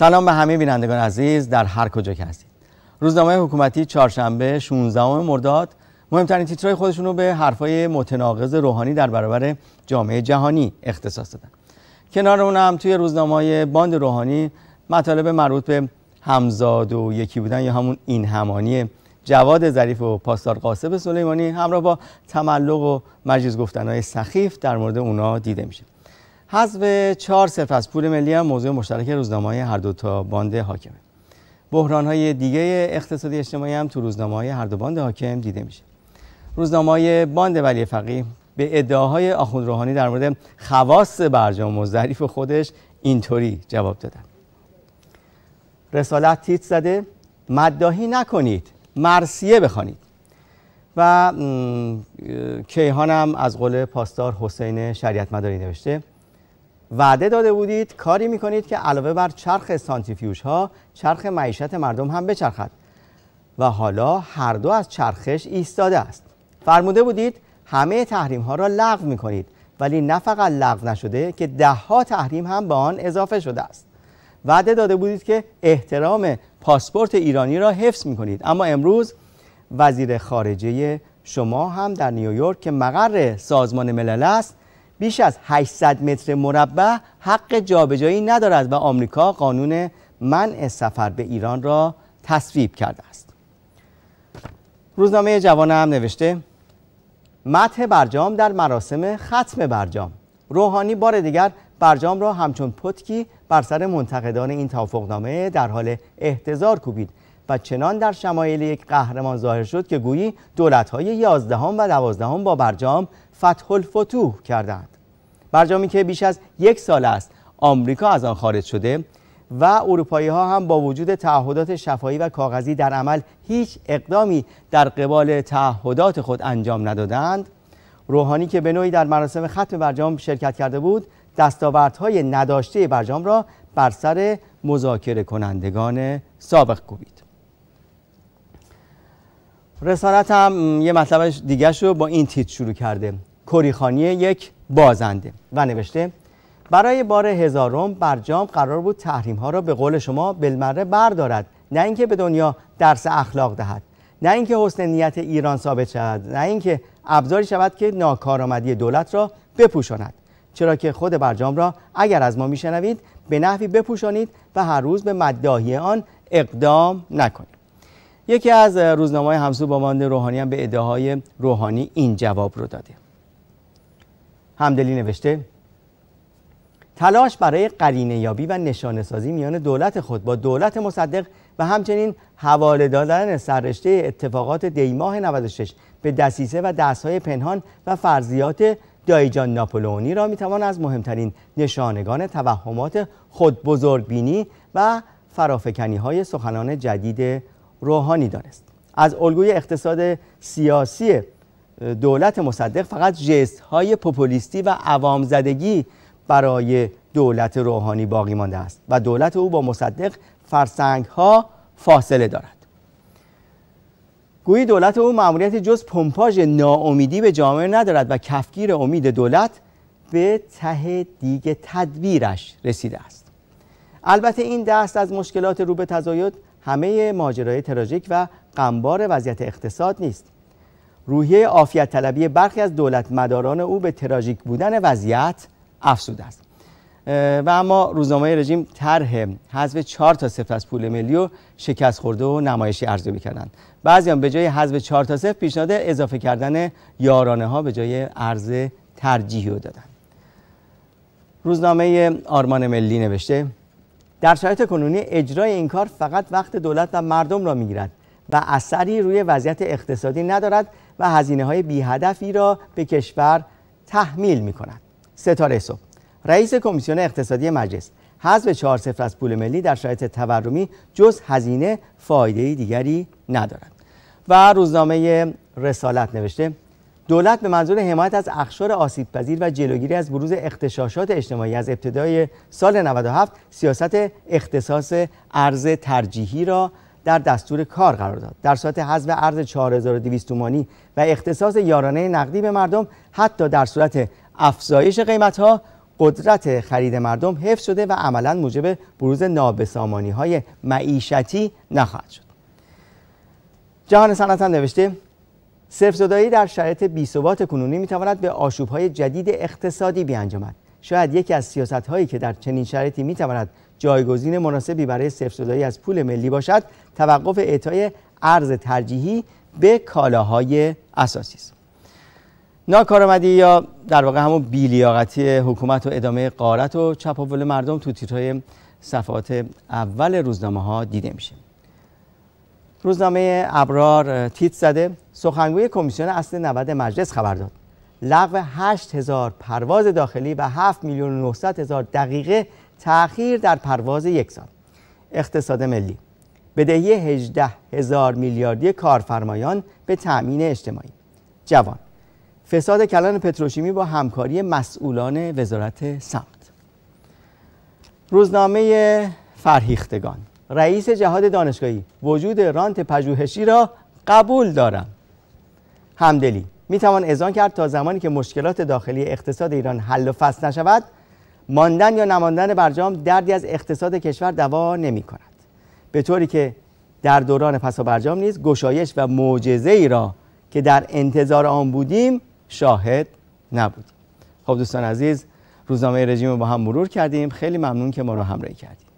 سلام به همه بینندگان عزیز در هر کجا که هستید روزنامه حکومتی چهارشنبه 16 مرداد مهمترین تیترهای خودشون رو به حرفای متناقض روحانی در برابر جامعه جهانی اختصاص دادن کنار اون هم توی روزنامه باند روحانی مطالب مربوط به همزاد و یکی بودن یا همون این همانی جواد ظریف و پاسدار قاسب سلیمانی همراه با تملق و مجیز گفتنهای سخیف در مورد اونا دیده میشه حذف چهار صرف از پول ملی هم موضوع مشترک روزنامه هر دو تا باند حاکمه بحران های دیگه اقتصادی اجتماعی هم تو روزنامه های هر دو باند حاکم دیده میشه روزنامه های باند ولی فقیه به ادعاهای آخوند روحانی در مورد خواص برجام و ظریف خودش اینطوری جواب دادن رسالت تیت زده مدداهی نکنید مرسیه بخوانید و کیهانم از قول پاسدار حسین شریعت مداری نوشته وعده داده بودید کاری میکنید که علاوه بر چرخ سانتیفیوش ها چرخ معیشت مردم هم بچرخد و حالا هر دو از چرخش ایستاده است فرموده بودید همه تحریم ها را لغو میکنید ولی نه فقط لغو نشده که دهها تحریم هم به آن اضافه شده است وعده داده بودید که احترام پاسپورت ایرانی را حفظ میکنید اما امروز وزیر خارجه شما هم در نیویورک که مقر سازمان ملل است بیش از 800 متر مربع حق جابجایی ندارد و آمریکا قانون منع سفر به ایران را تصویب کرده است روزنامه جوان هم نوشته متح برجام در مراسم ختم برجام روحانی بار دیگر برجام را همچون پتکی بر سر منتقدان این توافقنامه در حال احتضار کوبید و چنان در شمایل یک قهرمان ظاهر شد که گویی دولت‌های یازدهم و دوازدهم با برجام فتح الفتوح کردند برجامی که بیش از یک سال است آمریکا از آن خارج شده و اروپایی ها هم با وجود تعهدات شفایی و کاغذی در عمل هیچ اقدامی در قبال تعهدات خود انجام ندادند روحانی که به نوعی در مراسم ختم برجام شرکت کرده بود دستاوردهای نداشته برجام را بر سر مذاکره کنندگان سابق کوبید رسالت هم یه مطلب دیگه رو با این تیت شروع کرده کریخانی یک بازنده و نوشته برای بار هزارم برجام قرار بود تحریم ها را به قول شما بلمره بردارد نه اینکه به دنیا درس اخلاق دهد نه اینکه حسن نیت ایران ثابت شود نه اینکه ابزاری شود که ناکارآمدی دولت را بپوشاند چرا که خود برجام را اگر از ما میشنوید به نحوی بپوشانید و هر روز به مداهی آن اقدام نکنید یکی از روزنامه همسو با مانده روحانی هم به ادعای روحانی این جواب رو داده همدلی نوشته تلاش برای قرینه یابی و نشانه سازی میان دولت خود با دولت مصدق و همچنین حواله دادن سررشته اتفاقات دیماه 96 به دسیسه و دستهای پنهان و فرضیات دایجان ناپولونی را میتوان از مهمترین نشانگان توهمات خود بزرگبینی و فرافکنی های سخنان جدید روحانی دانست از الگوی اقتصاد سیاسی دولت مصدق فقط جست های پوپولیستی و عوام زدگی برای دولت روحانی باقی مانده است و دولت او با مصدق فرسنگ ها فاصله دارد گویی دولت او معمولیت جز پمپاژ ناامیدی به جامعه ندارد و کفگیر امید دولت به ته دیگه تدبیرش رسیده است البته این دست از مشکلات رو به تزاید همه ماجرای تراژیک و غمبار وضعیت اقتصاد نیست روحیه آفیت طلبی برخی از دولت مداران او به تراژیک بودن وضعیت افسود است و اما روزنامه رژیم طرح حذف 4 تا صفر از پول ملی شکست خورده و نمایشی ارزیابی کردند بعضی هم به جای حذف 4 تا صفر پیشنهاد اضافه کردن یارانه ها به جای ارز ترجیحی رو دادن روزنامه آرمان ملی نوشته در شرایط کنونی اجرای این کار فقط وقت دولت و مردم را میگیرد و اثری روی وضعیت اقتصادی ندارد و هزینه های بی را به کشور تحمیل می کند. ستاره صبح رئیس کمیسیون اقتصادی مجلس حذف چهار سفر از پول ملی در شرایط تورمی جز هزینه فایده دیگری ندارد و روزنامه رسالت نوشته دولت به منظور حمایت از اخشار آسیب پذیر و جلوگیری از بروز اختشاشات اجتماعی از ابتدای سال 97 سیاست اختصاص ارز ترجیحی را در دستور کار قرار داد در صورت حذف ارز 4200 تومانی و اختصاص یارانه نقدی به مردم حتی در صورت افزایش قیمت ها قدرت خرید مردم حفظ شده و عملا موجب بروز نابسامانی های معیشتی نخواهد شد جهان صنعت نوشته صفرزدایی در شرایط بیثبات کنونی میتواند به آشوبهای جدید اقتصادی بیانجامد شاید یکی از هایی که در چنین شرایطی میتواند جایگزین مناسبی برای صفرزدایی از پول ملی باشد توقف اعطای ارز ترجیحی به کالاهای اساسی است ناکارآمدی یا در واقع همون بیلیاقتی حکومت و ادامه قارت و چپاول مردم تو تیترهای صفحات اول روزنامه ها دیده میشه روزنامه ابرار تیت زده سخنگوی کمیسیون اصل 90 مجلس خبر داد لغو 8 هزار پرواز داخلی و 7 میلیون 900 هزار دقیقه تأخیر در پرواز یک سال اقتصاد ملی بدهی 18 هزار میلیاردی کارفرمایان به تأمین اجتماعی جوان فساد کلان پتروشیمی با همکاری مسئولان وزارت سمت روزنامه فرهیختگان رئیس جهاد دانشگاهی وجود رانت پژوهشی را قبول دارم همدلی می توان اذعان کرد تا زمانی که مشکلات داخلی اقتصاد ایران حل و فصل نشود ماندن یا نماندن برجام دردی از اقتصاد کشور دوا نمی کند به طوری که در دوران پس و برجام نیز گشایش و معجزه ای را که در انتظار آن بودیم شاهد نبودیم خب دوستان عزیز روزنامه رژیم رو با هم مرور کردیم خیلی ممنون که ما رو همراهی کردیم